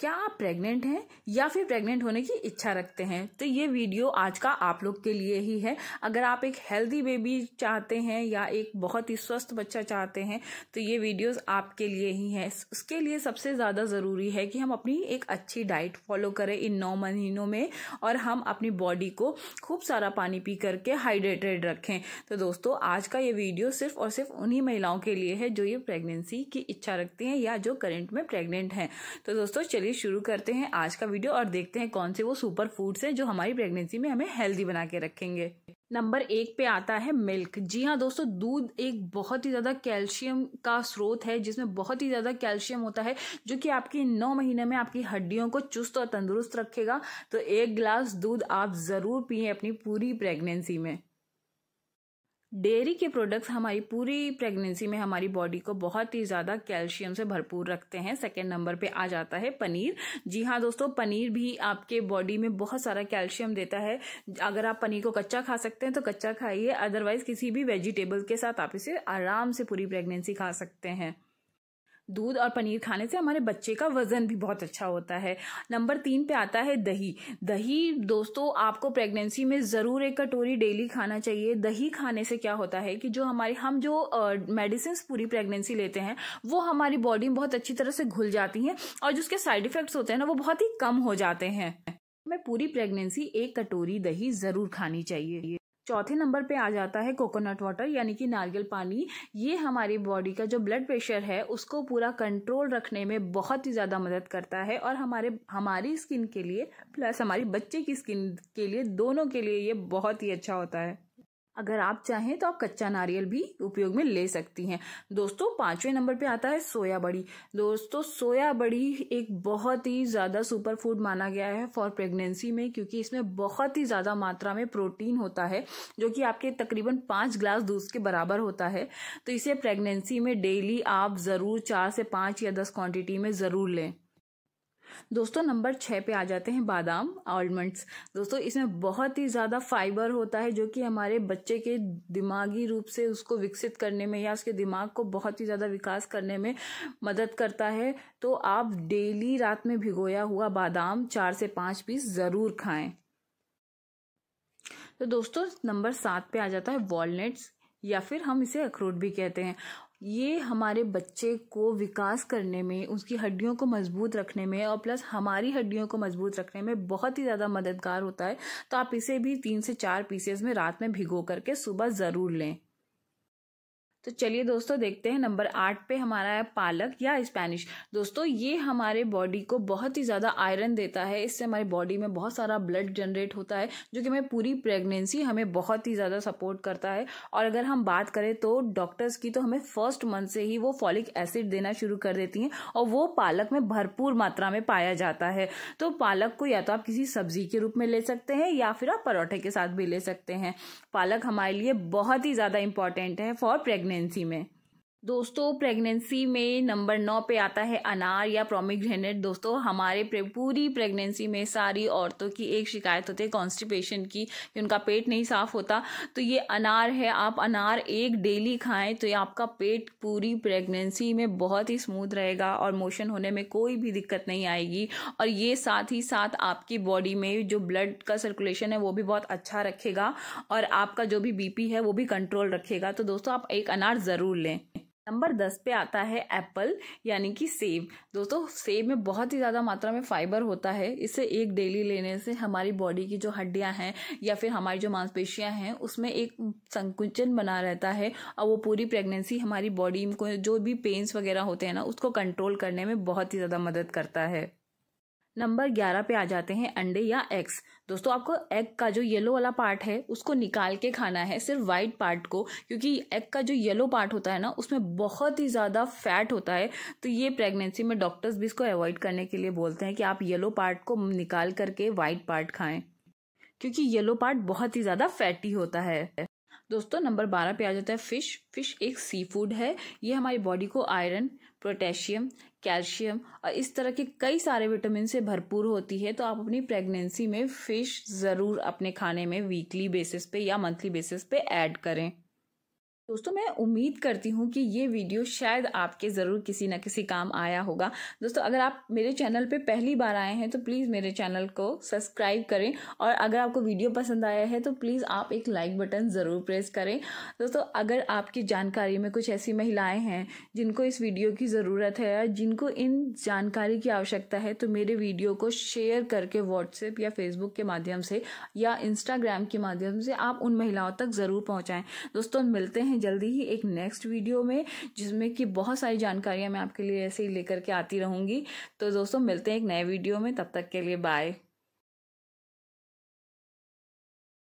क्या आप प्रेग्नेंट हैं या फिर प्रेग्नेंट होने की इच्छा रखते हैं तो ये वीडियो आज का आप लोग के लिए ही है अगर आप एक हेल्दी बेबी चाहते हैं या एक बहुत ही स्वस्थ बच्चा चाहते हैं तो ये वीडियोस आपके लिए ही हैं उसके लिए सबसे ज़्यादा ज़रूरी है कि हम अपनी एक अच्छी डाइट फॉलो करें इन नौ महीनों में और हम अपनी बॉडी को खूब सारा पानी पी करके हाइड्रेटेड रखें तो दोस्तों आज का ये वीडियो सिर्फ और सिर्फ उन्हीं महिलाओं के लिए है जो ये प्रेगनेंसी की इच्छा रखती हैं या जो करेंट में प्रेगनेंट हैं तो दोस्तों चलिए चलिए शुरू करते हैं आज का वीडियो और देखते हैं कौन से वो सुपर फूड्स हैं जो हमारी प्रेगनेंसी में हमें हेल्दी बना के रखेंगे नंबर एक पे आता है मिल्क जी हाँ दोस्तों दूध एक बहुत ही ज़्यादा कैल्शियम का स्रोत है जिसमें बहुत ही ज़्यादा कैल्शियम होता है जो कि आपके नौ महीने में आपकी हड्डियों को चुस्त और तंदुरुस्त रखेगा तो एक ग्लास दूध आप ज़रूर पिए अपनी पूरी प्रेगनेंसी में डेयरी के प्रोडक्ट्स हमारी पूरी प्रेगनेंसी में हमारी बॉडी को बहुत ही ज़्यादा कैल्शियम से भरपूर रखते हैं सेकेंड नंबर पे आ जाता है पनीर जी हाँ दोस्तों पनीर भी आपके बॉडी में बहुत सारा कैल्शियम देता है अगर आप पनीर को कच्चा खा सकते हैं तो कच्चा खाइए अदरवाइज किसी भी वेजिटेबल के साथ आप इसे आराम से पूरी प्रेगनेंसी खा सकते हैं दूध और पनीर खाने से हमारे बच्चे का वज़न भी बहुत अच्छा होता है नंबर तीन पे आता है दही दही दोस्तों आपको प्रेगनेंसी में ज़रूर एक कटोरी डेली खाना चाहिए दही खाने से क्या होता है कि जो हमारे हम जो मेडिसिन पूरी प्रेगनेंसी लेते हैं वो हमारी बॉडी में बहुत अच्छी तरह से घुल जाती हैं और जिसके साइड इफ़ेक्ट्स होते हैं ना वो बहुत ही कम हो जाते हैं हमें पूरी प्रेगनेंसी एक कटोरी दही ज़रूर खानी चाहिए चौथे नंबर पे आ जाता है कोकोनट वाटर यानी कि नारियल पानी ये हमारी बॉडी का जो ब्लड प्रेशर है उसको पूरा कंट्रोल रखने में बहुत ही ज़्यादा मदद करता है और हमारे हमारी स्किन के लिए प्लस हमारी बच्चे की स्किन के लिए दोनों के लिए ये बहुत ही अच्छा होता है अगर आप चाहें तो आप कच्चा नारियल भी उपयोग में ले सकती हैं दोस्तों पांचवें नंबर पे आता है सोया बड़ी दोस्तों सोया बड़ी एक बहुत ही ज़्यादा सुपर फूड माना गया है फॉर प्रेगनेंसी में क्योंकि इसमें बहुत ही ज़्यादा मात्रा में प्रोटीन होता है जो कि आपके तकरीबन पाँच ग्लास दूध के बराबर होता है तो इसे प्रेगनेंसी में डेली आप ज़रूर चार से पाँच या दस क्वांटिटी में ज़रूर लें दोस्तों नंबर छः पे आ जाते हैं बादाम आलमंड्स दोस्तों इसमें बहुत ही ज़्यादा फाइबर होता है जो कि हमारे बच्चे के दिमागी रूप से उसको विकसित करने में या उसके दिमाग को बहुत ही ज़्यादा विकास करने में मदद करता है तो आप डेली रात में भिगोया हुआ बादाम चार से पाँच पीस ज़रूर खाएं तो दोस्तों नंबर सात पे आ जाता है वॉलनट्स या फिर हम इसे अखरोट भी कहते हैं ये हमारे बच्चे को विकास करने में उसकी हड्डियों को मजबूत रखने में और प्लस हमारी हड्डियों को मजबूत रखने में बहुत ही ज़्यादा मददगार होता है तो आप इसे भी तीन से चार पीसेस में रात में भिगो करके सुबह ज़रूर लें तो चलिए दोस्तों देखते हैं नंबर आठ पे हमारा है पालक या स्पेनिश दोस्तों ये हमारे बॉडी को बहुत ही ज़्यादा आयरन देता है इससे हमारी बॉडी में बहुत सारा ब्लड जनरेट होता है जो कि हमें पूरी प्रेगनेंसी हमें बहुत ही ज़्यादा सपोर्ट करता है और अगर हम बात करें तो डॉक्टर्स की तो हमें फर्स्ट मंथ से ही वो फॉलिक एसिड देना शुरू कर देती हैं और वो पालक में भरपूर मात्रा में पाया जाता है तो पालक को या तो आप किसी सब्जी के रूप में ले सकते हैं या फिर आप परोठे के साथ भी ले सकते हैं पालक हमारे लिए बहुत ही ज़्यादा इंपॉर्टेंट है फॉर प्रेगनेंसी प्रेगनेंसी में दोस्तों प्रेगनेंसी में नंबर नौ पे आता है अनार या प्रोमिग्रेनेट दोस्तों हमारे प्रे, पूरी प्रेगनेंसी में सारी औरतों की एक शिकायत होती है कॉन्स्टिपेशन की कि उनका पेट नहीं साफ होता तो ये अनार है आप अनार एक डेली खाएं तो ये आपका पेट पूरी प्रेगनेंसी में बहुत ही स्मूथ रहेगा और मोशन होने में कोई भी दिक्कत नहीं आएगी और ये साथ ही साथ आपकी बॉडी में जो ब्लड का सर्कुलेशन है वो भी बहुत अच्छा रखेगा और आपका जो भी बी है वो भी कंट्रोल रखेगा तो दोस्तों आप एक अनार ज़रूर लें नंबर दस पे आता है एप्पल यानी कि सेब दोस्तों सेब में बहुत ही ज़्यादा मात्रा में फाइबर होता है इसे एक डेली लेने से हमारी बॉडी की जो हड्डियाँ हैं या फिर हमारी जो मांसपेशियाँ हैं उसमें एक संकुचन बना रहता है और वो पूरी प्रेगनेंसी हमारी बॉडी को जो भी पेन्स वगैरह होते हैं ना उसको कंट्रोल करने में बहुत ही ज़्यादा मदद करता है नंबर ग्यारह पे आ जाते हैं अंडे या एग्स दोस्तों आपको एग का जो येलो वाला पार्ट है उसको निकाल के खाना है सिर्फ वाइट पार्ट को क्योंकि एग का जो येलो पार्ट होता है ना उसमें बहुत ही ज़्यादा फैट होता है तो ये प्रेगनेंसी में डॉक्टर्स भी इसको अवॉइड करने के लिए बोलते हैं कि आप येलो पार्ट को निकाल करके वाइट पार्ट खाएं क्योंकि येलो पार्ट बहुत ही ज़्यादा फैटी होता है दोस्तों नंबर बारह पे आ जाता है फ़िश फ़िश एक सी फूड है ये हमारी बॉडी को आयरन पोटेशियम कैल्शियम और इस तरह के कई सारे विटामिन से भरपूर होती है तो आप अपनी प्रेगनेंसी में फ़िश ज़रूर अपने खाने में वीकली बेसिस पे या मंथली बेसिस पे ऐड करें दोस्तों मैं उम्मीद करती हूँ कि ये वीडियो शायद आपके ज़रूर किसी न किसी काम आया होगा दोस्तों अगर आप मेरे चैनल पे पहली बार आए हैं तो प्लीज़ मेरे चैनल को सब्सक्राइब करें और अगर आपको वीडियो पसंद आया है तो प्लीज़ आप एक लाइक बटन ज़रूर प्रेस करें दोस्तों अगर आपकी जानकारी में कुछ ऐसी महिलाएँ हैं जिनको इस वीडियो की ज़रूरत है या जिनको इन जानकारी की आवश्यकता है तो मेरे वीडियो को शेयर करके व्हाट्सएप या फेसबुक के माध्यम से या इंस्टाग्राम के माध्यम से आप उन महिलाओं तक ज़रूर पहुँचाएँ दोस्तों मिलते हैं हैं जल्दी ही एक नेक्स्ट वीडियो में जिसमें कि बहुत सारी जानकारियाँ मैं आपके लिए ऐसे ही लेकर के आती रहूँगी तो दोस्तों मिलते हैं एक नए वीडियो में तब तक के लिए बाय